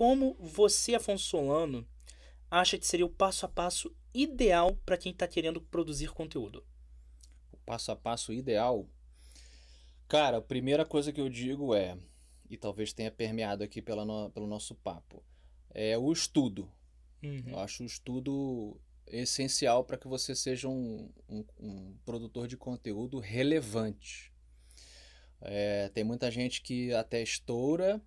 como você, Afonso Solano, acha que seria o passo a passo ideal para quem está querendo produzir conteúdo? O passo a passo ideal? Cara, a primeira coisa que eu digo é, e talvez tenha permeado aqui pela no, pelo nosso papo, é o estudo. Uhum. Eu acho o estudo essencial para que você seja um, um, um produtor de conteúdo relevante. É, tem muita gente que até estoura,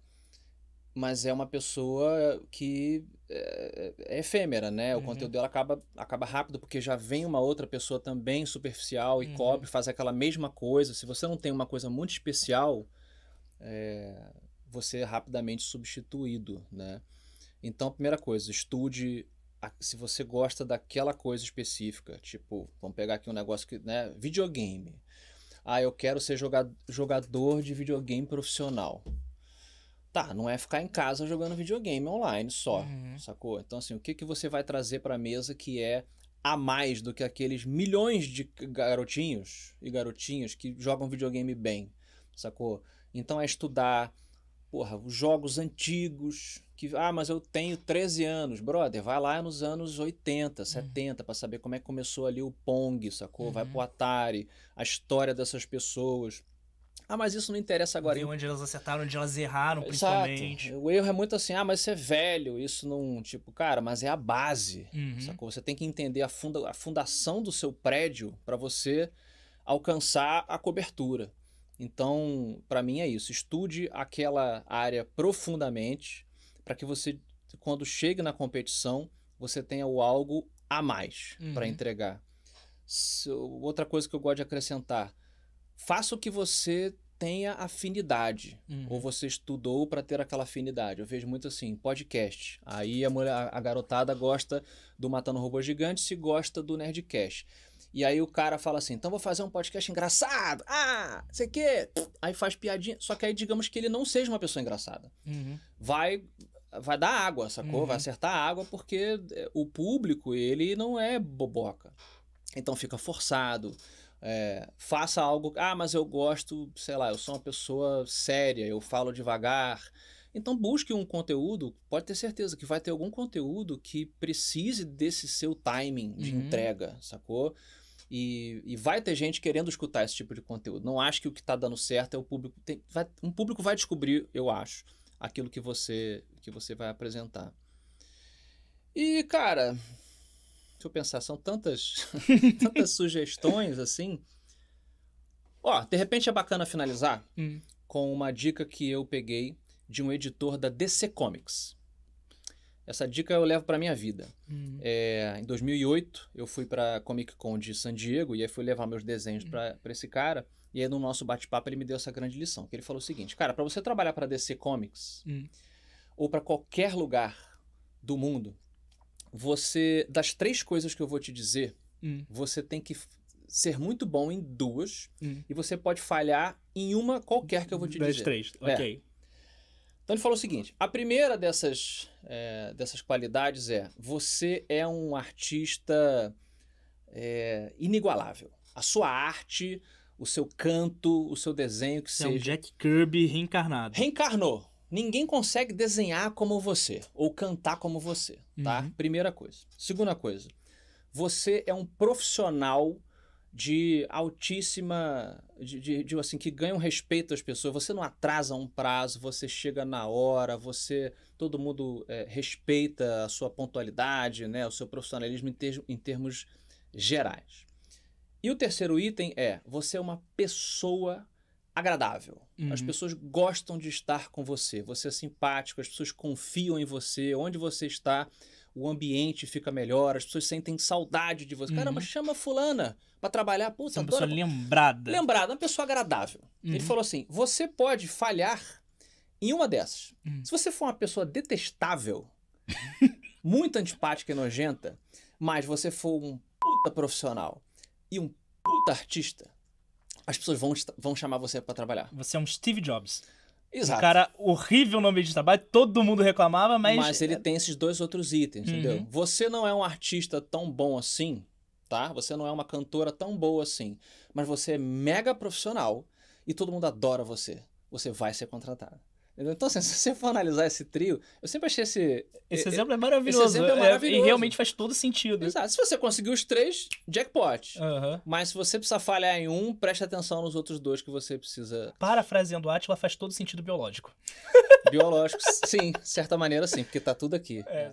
mas é uma pessoa que é, é efêmera, né? O uhum. conteúdo dela acaba, acaba rápido, porque já vem uma outra pessoa também superficial e uhum. cobre, faz aquela mesma coisa. Se você não tem uma coisa muito especial, é, você é rapidamente substituído, né? Então, primeira coisa, estude a, se você gosta daquela coisa específica. Tipo, vamos pegar aqui um negócio que, né? Videogame. Ah, eu quero ser jogador de videogame profissional. Tá, não é ficar em casa jogando videogame online só, uhum. sacou? Então, assim, o que, que você vai trazer pra mesa que é a mais do que aqueles milhões de garotinhos e garotinhas que jogam videogame bem, sacou? Então é estudar, porra, os jogos antigos, que, ah, mas eu tenho 13 anos, brother, vai lá nos anos 80, 70, uhum. para saber como é que começou ali o Pong, sacou? Uhum. Vai pro Atari, a história dessas pessoas ah, mas isso não interessa agora. Ver onde elas acertaram, onde elas erraram, principalmente. Exato. O erro é muito assim, ah, mas você é velho, isso não. Tipo, cara, mas é a base. Uhum. Sacou? Você tem que entender a, funda a fundação do seu prédio para você alcançar a cobertura. Então, para mim é isso. Estude aquela área profundamente para que você, quando chegue na competição, você tenha o algo a mais uhum. para entregar. outra coisa que eu gosto de acrescentar faça o que você tenha afinidade. Uhum. Ou você estudou para ter aquela afinidade. Eu vejo muito assim, podcast. Aí a, mulher, a garotada gosta do Matando Robô Gigante, se gosta do Nerdcast. E aí o cara fala assim, então vou fazer um podcast engraçado. Ah, sei que. Aí faz piadinha. Só que aí digamos que ele não seja uma pessoa engraçada. Uhum. Vai vai dar água, sacou? Uhum. Vai acertar água porque eh, o público, ele não é boboca. Então fica forçado é, faça algo. Ah, mas eu gosto, sei lá, eu sou uma pessoa séria, eu falo devagar. Então busque um conteúdo, pode ter certeza que vai ter algum conteúdo que precise desse seu timing de uhum. entrega, sacou? E, e, vai ter gente querendo escutar esse tipo de conteúdo. Não acho que o que está dando certo é o público. Tem, vai, um público vai descobrir, eu acho, aquilo que você que você vai apresentar. E, cara, Deixa eu pensar, são tantas, tantas sugestões assim. Ó, de repente é bacana finalizar hum. com uma dica que eu peguei de um editor da DC Comics. Essa dica eu levo para minha vida. Hum. É, em 2008, eu fui para Comic Con de San Diego e aí fui levar meus desenhos hum. para esse cara. E aí, no nosso bate-papo, ele me deu essa grande lição. Que ele falou o seguinte: Cara, para você trabalhar para DC Comics hum. ou para qualquer lugar do mundo você. Das três coisas que eu vou te dizer, hum. você tem que ser muito bom em duas. Hum. E você pode falhar em uma qualquer que eu vou te das dizer. Das três, é. ok. Então ele falou o seguinte: a primeira dessas, é, dessas qualidades é você é um artista é, inigualável. A sua arte, o seu canto, o seu desenho que você. É seja... um Jack Kirby reencarnado. Reencarnou. Ninguém consegue desenhar como você ou cantar como você, tá? Uhum. Primeira coisa. Segunda coisa, você é um profissional de altíssima, de, de, de, assim que ganham respeito das pessoas. Você não atrasa um prazo, você chega na hora, você todo mundo é, respeita a sua pontualidade, né, o seu profissionalismo em, ter, em termos gerais. E o terceiro item é você é uma pessoa agradável. Uhum. As pessoas gostam de estar com você, você é simpático, as pessoas confiam em você, onde você está, o ambiente fica melhor, as pessoas sentem saudade de você. Uhum. Caramba, chama fulana para trabalhar. Putz, é uma pessoa lembrada. Lembrada, uma pessoa agradável. Uhum. Ele falou assim: você pode falhar em uma dessas. Uhum. Se você for uma pessoa detestável, muito antipática e nojenta, mas você for um puta profissional e um puta artista, as pessoas vão, vão chamar você para trabalhar. Você é um Steve Jobs. Exato. Um cara horrível no ambiente de trabalho, todo mundo reclamava, mas. Mas ele é tem esses dois outros itens, uhum. entendeu? Você não é um artista tão bom assim, tá? Você não é uma cantora tão boa assim, mas você é mega profissional e todo mundo adora você. Você vai ser contratado. Então, assim, se você for analisar esse trio, eu sempre achei esse. Esse é, exemplo é maravilhoso. Esse exemplo é maravilhoso. É, e realmente faz todo sentido. Exato. Se você conseguir os três, jackpot. Uhum. Mas se você precisar falhar em um, preste atenção nos outros dois que você precisa. Parafraseando Atila, faz todo sentido biológico. Biológico, sim. De certa maneira, sim, porque tá tudo aqui. É.